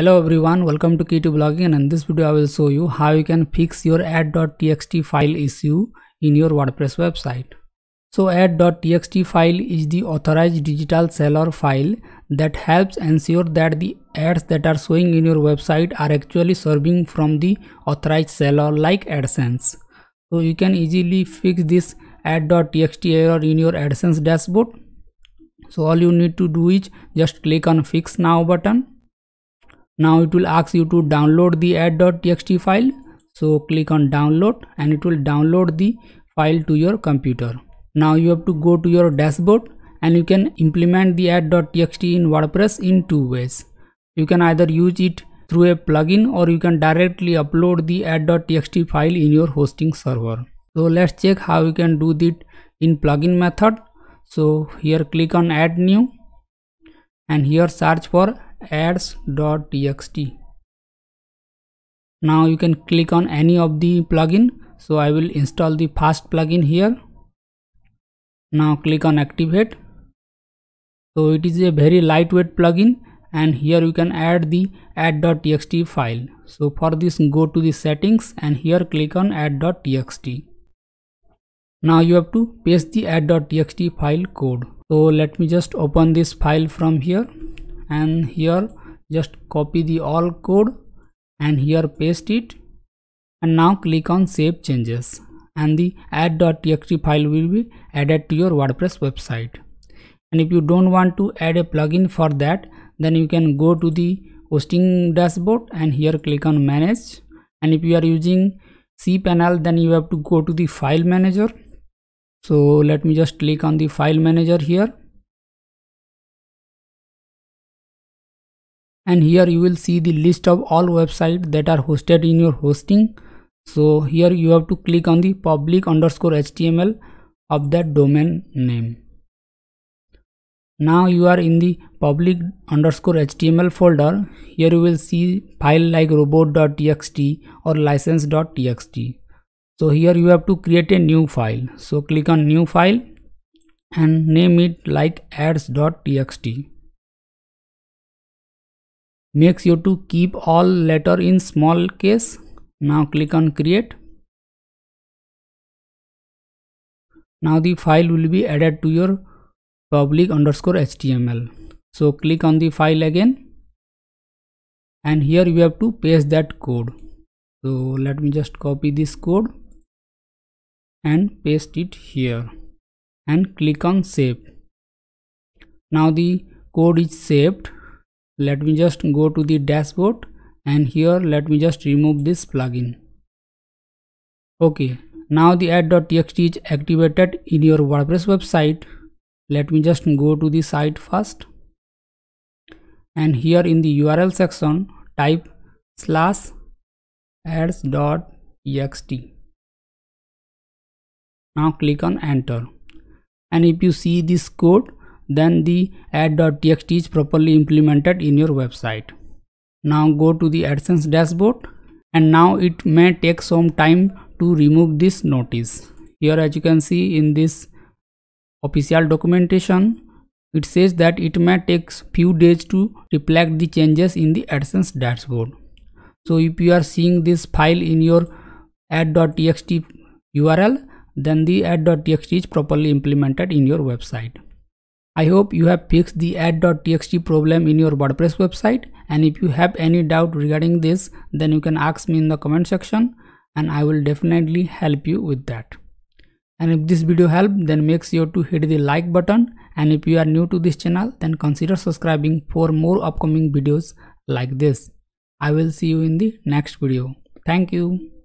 hello everyone welcome to key blogging and in this video i will show you how you can fix your add.txt file issue in your wordpress website so add.txt file is the authorized digital seller file that helps ensure that the ads that are showing in your website are actually serving from the authorized seller like adsense so you can easily fix this add.txt error in your adsense dashboard so all you need to do is just click on fix now button now it will ask you to download the add.txt file so click on download and it will download the file to your computer now you have to go to your dashboard and you can implement the add.txt in wordpress in two ways you can either use it through a plugin or you can directly upload the add.txt file in your hosting server so let's check how you can do it in plugin method so here click on add new and here search for ads.txt now you can click on any of the plugin so i will install the fast plugin here now click on activate so it is a very lightweight plugin and here you can add the add.txt file so for this go to the settings and here click on add.txt now you have to paste the add.txt file code so let me just open this file from here and here just copy the all code and here paste it and now click on save changes and the add.txt file will be added to your wordpress website and if you don't want to add a plugin for that then you can go to the hosting dashboard and here click on manage and if you are using cpanel then you have to go to the file manager so let me just click on the file manager here and here you will see the list of all websites that are hosted in your hosting so here you have to click on the public underscore html of that domain name now you are in the public underscore html folder here you will see file like robot.txt or license.txt so here you have to create a new file so click on new file and name it like ads.txt makes you to keep all letter in small case now click on create now the file will be added to your public underscore html so click on the file again and here you have to paste that code so let me just copy this code and paste it here and click on save now the code is saved let me just go to the dashboard and here let me just remove this plugin okay now the add.txt is activated in your wordpress website let me just go to the site first and here in the url section type slash ads.txt now click on enter and if you see this code then the ad.txt is properly implemented in your website. Now go to the AdSense dashboard and now it may take some time to remove this notice. Here as you can see in this official documentation, it says that it may take few days to reflect the changes in the AdSense dashboard. So if you are seeing this file in your ad.txt URL, then the ad.txt is properly implemented in your website. I hope you have fixed the add.txt problem in your WordPress website and if you have any doubt regarding this then you can ask me in the comment section and I will definitely help you with that. And if this video helped then make sure to hit the like button and if you are new to this channel then consider subscribing for more upcoming videos like this. I will see you in the next video. Thank you.